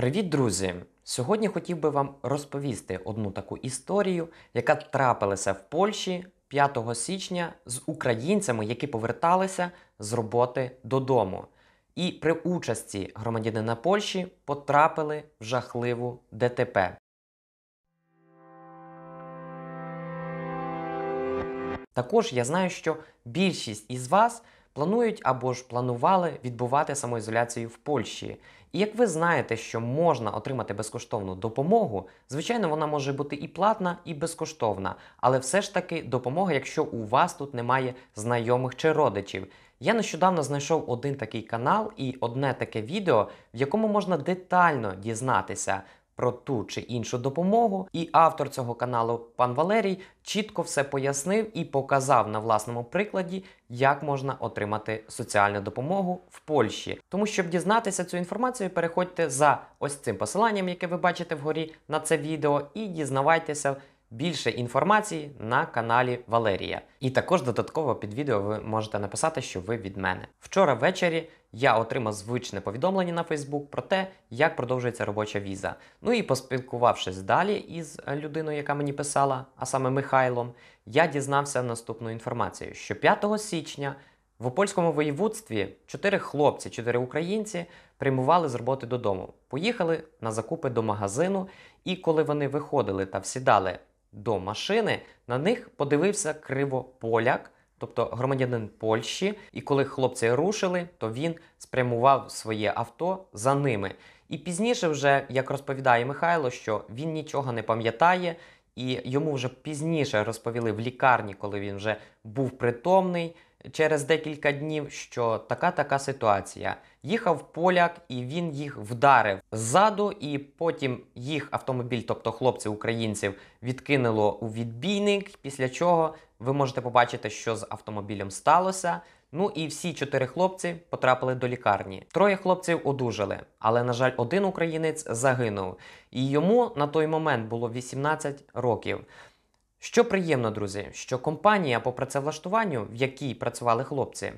Привіт, друзі! Сьогодні хотів би вам розповісти одну таку історію, яка трапилася в Польщі 5 січня з українцями, які поверталися з роботи додому, і при участі громадянина Польщі потрапили в жахливу ДТП. Також я знаю, що більшість із вас планують або ж планували відбувати самоізоляцію в Польщі. І як ви знаєте, що можна отримати безкоштовну допомогу, звичайно, вона може бути і платна, і безкоштовна, але все ж таки допомога, якщо у вас тут немає знайомих чи родичів. Я нещодавно знайшов один такий канал і одне таке відео, в якому можна детально дізнатися про ту чи іншу допомогу. І автор цього каналу, пан Валерій, чітко все пояснив і показав на власному прикладі, як можна отримати соціальну допомогу в Польщі. Тому, щоб дізнатися цю інформацію, переходьте за ось цим посиланням, яке ви бачите вгорі на це відео, і дізнавайтеся. Більше інформації на каналі Валерія. І також додатково під відео ви можете написати, що ви від мене. Вчора ввечері я отримав звичне повідомлення на Фейсбук про те, як продовжується робоча віза. Ну і поспілкувавшись далі із людиною, яка мені писала, а саме Михайлом, я дізнався наступну інформацію: що 5 січня в опольському воєводстві чотири хлопці, чотири українці прямували з роботи додому. Поїхали на закупи до магазину, і коли вони виходили та всідали до машини, на них подивився кривополяк, тобто громадянин Польщі. І коли хлопці рушили, то він спрямував своє авто за ними. І пізніше, вже як розповідає Михайло, що він нічого не пам'ятає. І йому вже пізніше розповіли в лікарні, коли він вже був притомний, через декілька днів, що така така ситуація. Їхав поляк і він їх вдарив ззаду, і потім їх автомобіль, тобто хлопців-українців, відкинуло у відбійник. Після чого ви можете побачити, що з автомобілем сталося. Ну і всі чотири хлопці потрапили до лікарні. Троє хлопців одужали, але, на жаль, один українець загинув, і йому на той момент було 18 років. Що приємно, друзі, що компанія по працевлаштуванню, в якій працювали хлопці,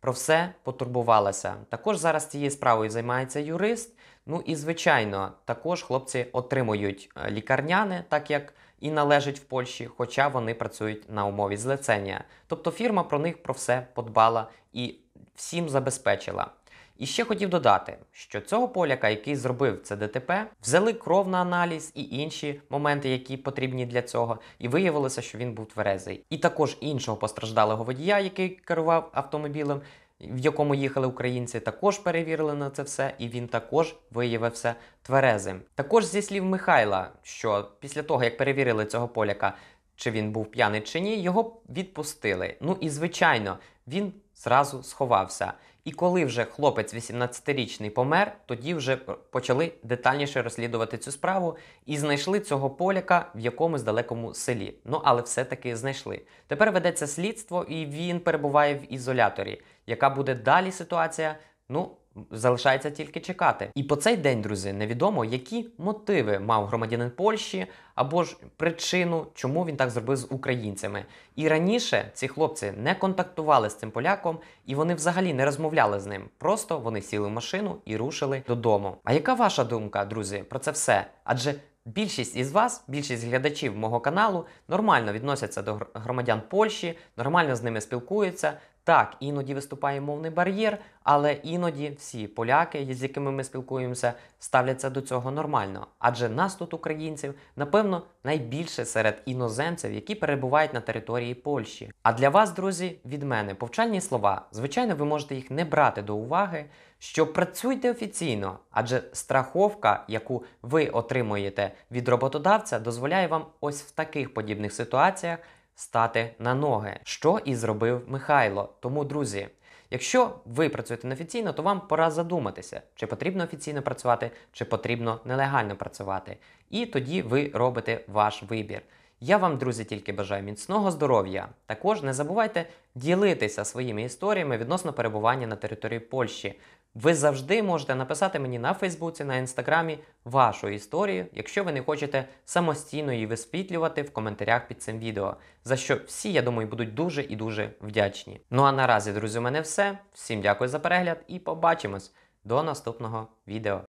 про все потурбувалася. Також зараз цією справою займається юрист. Ну і звичайно, також хлопці отримують е, лікарняне, так як і належить в Польщі, хоча вони працюють на умові злецення. Тобто фірма про них про все подбала і всім забезпечила. І ще хотів додати, що цього поляка, який зробив це ДТП, взяли кров на аналіз і інші моменти, які потрібні для цього, і виявилося, що він був тверезий. І також іншого постраждалого водія, який керував автомобілем. В якому їхали українці, також перевірили на це все, і він також виявився тверезим. Також зі слів Михайла, що після того, як перевірили цього поляка, чи він був п'яний чи ні, його відпустили. Ну і звичайно, він зразу сховався. І коли вже хлопець 18-річний помер, тоді вже почали детальніше розслідувати цю справу і знайшли цього поляка в якомусь далекому селі. Ну але все-таки знайшли. Тепер ведеться слідство, і він перебуває в ізоляторі. Яка буде далі ситуація? Ну, залишається тільки чекати. І по цей день, друзі, невідомо, які мотиви мав громадянин Польщі або ж причину, чому він так зробив з українцями. І раніше ці хлопці не контактували з цим поляком, і вони взагалі не розмовляли з ним. Просто вони сіли в машину і рушили додому. А яка ваша думка, друзі, про це все? Адже Більшість із вас, більшість глядачів мого каналу, нормально відносяться до громадян Польщі, нормально з ними спілкуються, так, іноді виступає мовний бар'єр, але іноді всі поляки, з якими ми спілкуємося, ставляться до цього нормально. Адже нас тут, українців, напевно, найбільше серед іноземців, які перебувають на території Польщі. А для вас, друзі, від мене повчальні слова. Звичайно, ви можете їх не брати до уваги. Що працюйте офіційно, адже страховка, яку ви отримуєте від роботодавця, дозволяє вам ось в таких подібних ситуаціях стати на ноги, що і зробив Михайло. Тому, друзі, якщо ви працюєте неофіційно, то вам пора задуматися, чи потрібно офіційно працювати, чи потрібно нелегально працювати. І тоді ви робите ваш вибір. Я вам, друзі, тільки бажаю міцного здоров'я. Також не забувайте ділитися своїми історіями відносно перебування на території Польщі. Ви завжди можете написати мені на Фейсбуці, на інстаграмі вашу історію, якщо ви не хочете самостійно її висвітлювати в коментарях під цим відео, за що всі, я думаю, будуть дуже і дуже вдячні. Ну а наразі, друзі, у мене все. Всім дякую за перегляд і побачимось до наступного відео.